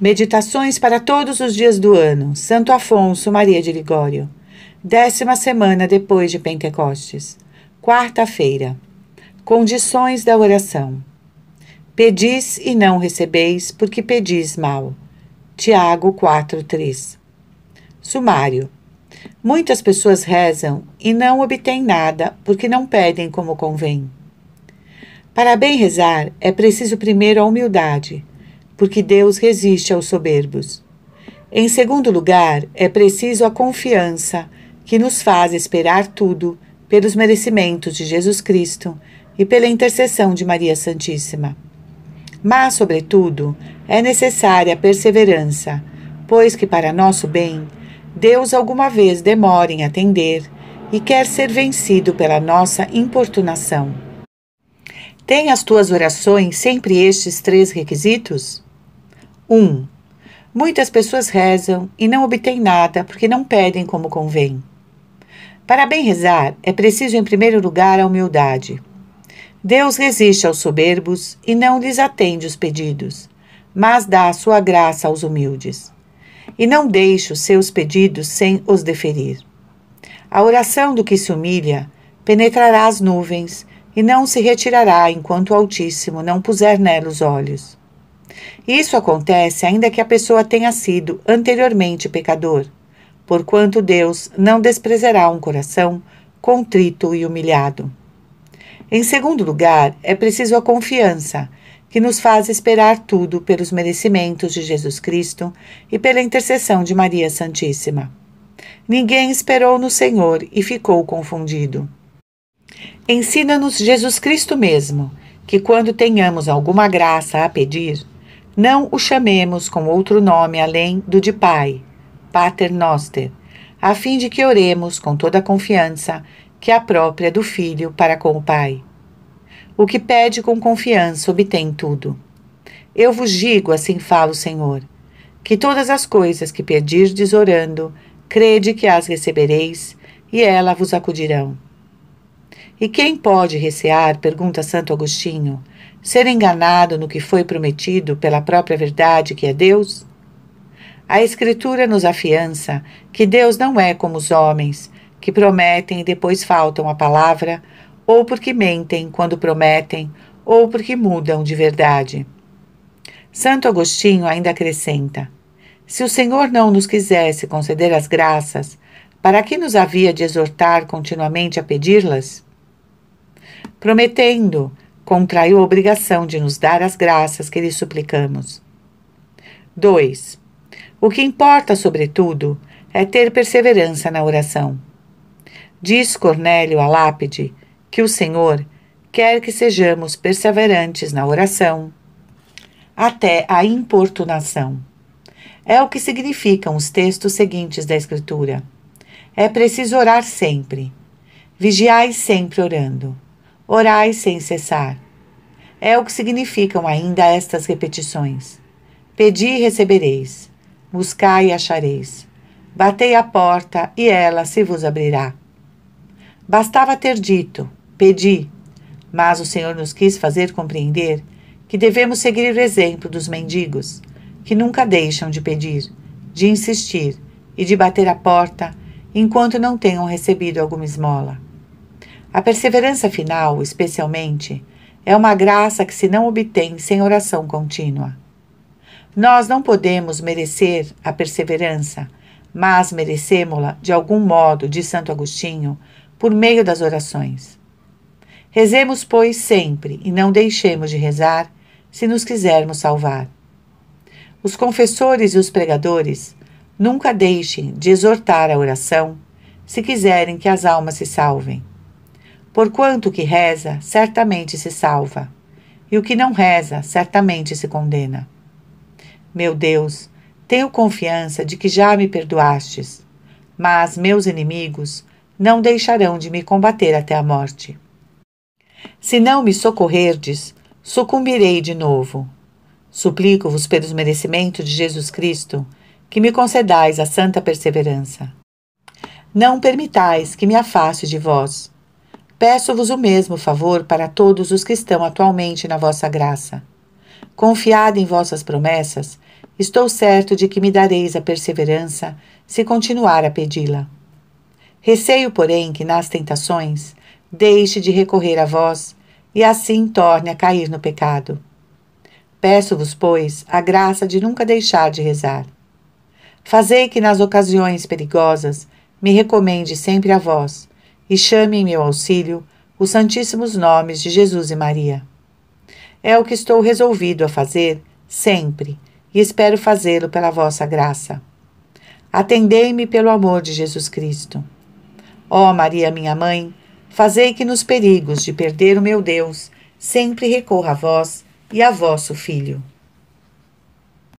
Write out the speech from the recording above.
Meditações para todos os dias do ano. Santo Afonso Maria de Ligório. Décima semana depois de Pentecostes. Quarta-feira. Condições da oração. Pedis e não recebeis, porque pedis mal. Tiago 4:3. Sumário. Muitas pessoas rezam e não obtêm nada, porque não pedem como convém. Para bem rezar, é preciso primeiro a humildade porque Deus resiste aos soberbos. Em segundo lugar, é preciso a confiança que nos faz esperar tudo pelos merecimentos de Jesus Cristo e pela intercessão de Maria Santíssima. Mas, sobretudo, é necessária a perseverança, pois que para nosso bem, Deus alguma vez demora em atender e quer ser vencido pela nossa importunação. Tem as tuas orações sempre estes três requisitos? 1. Muitas pessoas rezam e não obtêm nada porque não pedem como convém. Para bem rezar, é preciso, em primeiro lugar, a humildade. Deus resiste aos soberbos e não lhes atende os pedidos, mas dá a sua graça aos humildes. E não deixa os seus pedidos sem os deferir. A oração do que se humilha penetrará as nuvens e não se retirará enquanto o Altíssimo não puser nela os olhos. Isso acontece ainda que a pessoa tenha sido anteriormente pecador, porquanto Deus não desprezará um coração contrito e humilhado. Em segundo lugar, é preciso a confiança, que nos faz esperar tudo pelos merecimentos de Jesus Cristo e pela intercessão de Maria Santíssima. Ninguém esperou no Senhor e ficou confundido. Ensina-nos Jesus Cristo mesmo, que quando tenhamos alguma graça a pedir, não o chamemos com outro nome além do de Pai, Pater Noster, a fim de que oremos com toda a confiança que é a própria do Filho para com o Pai. O que pede com confiança obtém tudo. Eu vos digo, assim fala o Senhor, que todas as coisas que pedirdes orando, crede que as recebereis, e elas vos acudirão. E quem pode recear, pergunta Santo Agostinho, ser enganado no que foi prometido pela própria verdade que é Deus? A Escritura nos afiança que Deus não é como os homens, que prometem e depois faltam à palavra, ou porque mentem quando prometem, ou porque mudam de verdade. Santo Agostinho ainda acrescenta: Se o Senhor não nos quisesse conceder as graças, para que nos havia de exortar continuamente a pedi-las? Prometendo, contraiu a obrigação de nos dar as graças que lhe suplicamos. 2. O que importa, sobretudo, é ter perseverança na oração. Diz Cornélio a lápide que o Senhor quer que sejamos perseverantes na oração até a importunação. É o que significam os textos seguintes da Escritura. É preciso orar sempre. Vigiai sempre orando. Orai sem cessar. É o que significam ainda estas repetições. Pedi e recebereis, buscai e achareis, batei a porta e ela se vos abrirá. Bastava ter dito, pedi, mas o Senhor nos quis fazer compreender que devemos seguir o exemplo dos mendigos, que nunca deixam de pedir, de insistir e de bater a porta enquanto não tenham recebido alguma esmola. A perseverança final, especialmente, é uma graça que se não obtém sem oração contínua. Nós não podemos merecer a perseverança, mas merecemos-la de algum modo, diz Santo Agostinho, por meio das orações. Rezemos, pois, sempre e não deixemos de rezar se nos quisermos salvar. Os confessores e os pregadores nunca deixem de exortar a oração se quiserem que as almas se salvem. Porquanto o que reza, certamente se salva, e o que não reza, certamente se condena. Meu Deus, tenho confiança de que já me perdoastes, mas meus inimigos não deixarão de me combater até a morte. Se não me socorrerdes, sucumbirei de novo. Suplico-vos pelos merecimentos de Jesus Cristo, que me concedais a santa perseverança. Não permitais que me afaste de vós, Peço-vos o mesmo favor para todos os que estão atualmente na vossa graça. Confiado em vossas promessas, estou certo de que me dareis a perseverança se continuar a pedi-la. Receio, porém, que nas tentações deixe de recorrer a vós e assim torne a cair no pecado. Peço-vos, pois, a graça de nunca deixar de rezar. Fazei que nas ocasiões perigosas me recomende sempre a vós, e chame em meu auxílio os santíssimos nomes de Jesus e Maria. É o que estou resolvido a fazer sempre e espero fazê-lo pela vossa graça. Atendei-me pelo amor de Jesus Cristo. Ó oh Maria, minha mãe, fazei que nos perigos de perder o meu Deus sempre recorra a vós e a vosso Filho.